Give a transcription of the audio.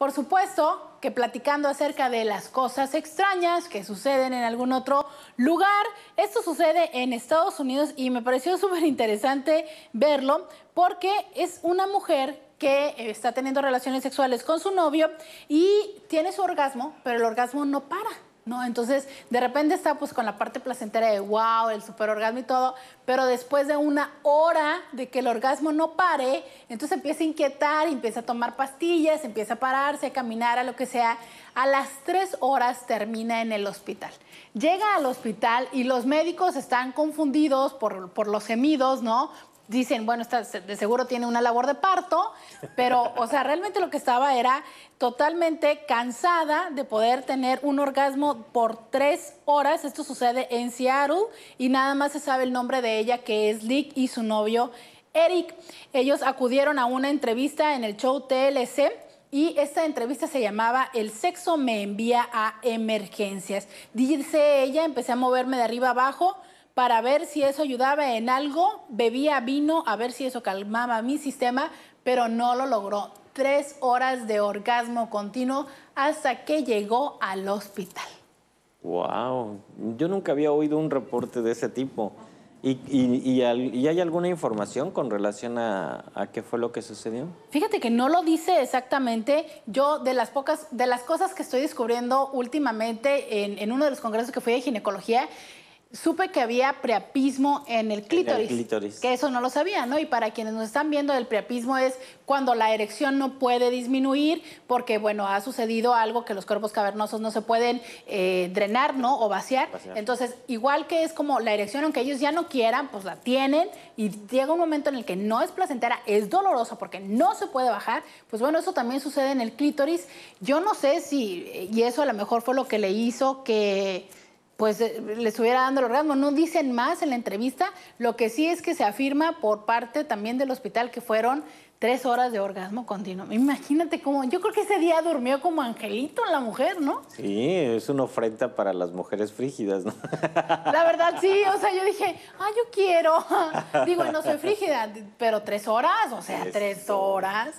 Por supuesto que platicando acerca de las cosas extrañas que suceden en algún otro lugar, esto sucede en Estados Unidos y me pareció súper interesante verlo porque es una mujer que está teniendo relaciones sexuales con su novio y tiene su orgasmo, pero el orgasmo no para. ¿no? Entonces, de repente está pues con la parte placentera de wow, el orgasmo y todo, pero después de una hora de que el orgasmo no pare, entonces empieza a inquietar, empieza a tomar pastillas, empieza a pararse, a caminar, a lo que sea. A las tres horas termina en el hospital. Llega al hospital y los médicos están confundidos por, por los gemidos, ¿no? dicen, bueno, de seguro tiene una labor de parto, pero, o sea, realmente lo que estaba era totalmente cansada de poder tener un orgasmo por tres horas. Esto sucede en Seattle y nada más se sabe el nombre de ella, que es Lick, y su novio Eric. Ellos acudieron a una entrevista en el show TLC. Y esta entrevista se llamaba El sexo me envía a emergencias. Dice ella, empecé a moverme de arriba abajo, para ver si eso ayudaba en algo, bebía vino a ver si eso calmaba mi sistema, pero no lo logró. Tres horas de orgasmo continuo hasta que llegó al hospital. Wow, yo nunca había oído un reporte de ese tipo. ¿Y, hay alguna información con relación a, qué fue lo que sucedió? Fíjate que no lo dice exactamente. Yo de las pocas, de las cosas que estoy descubriendo últimamente en, en uno de los congresos que fui de ginecología, Supe que había preapismo en el clítoris, Que eso no lo sabía, ¿no? Y para quienes nos están viendo, el preapismo es cuando la erección no puede disminuir porque, bueno, ha sucedido algo que los cuerpos cavernosos no se pueden eh, drenar, ¿no? O vaciar. vaciar. Entonces, igual que es como la erección, aunque ellos ya no quieran, pues la tienen y llega un momento en el que no es placentera, es doloroso porque no se puede bajar. Pues bueno, eso también sucede en el clítoris. Yo no sé si, y eso a lo mejor fue lo que le hizo que pues eh, le estuviera dando el orgasmo. No dicen más en la entrevista. Lo que sí es que se afirma por parte también del hospital que fueron tres horas de orgasmo continuo. Imagínate cómo. Yo creo que ese día durmió como angelito la mujer, ¿no? Sí, es una ofrenda para las mujeres frígidas, ¿no? La verdad, sí. O sea, yo dije, ah, yo quiero. Digo, no soy frígida, pero tres horas, o sea, tres, horas.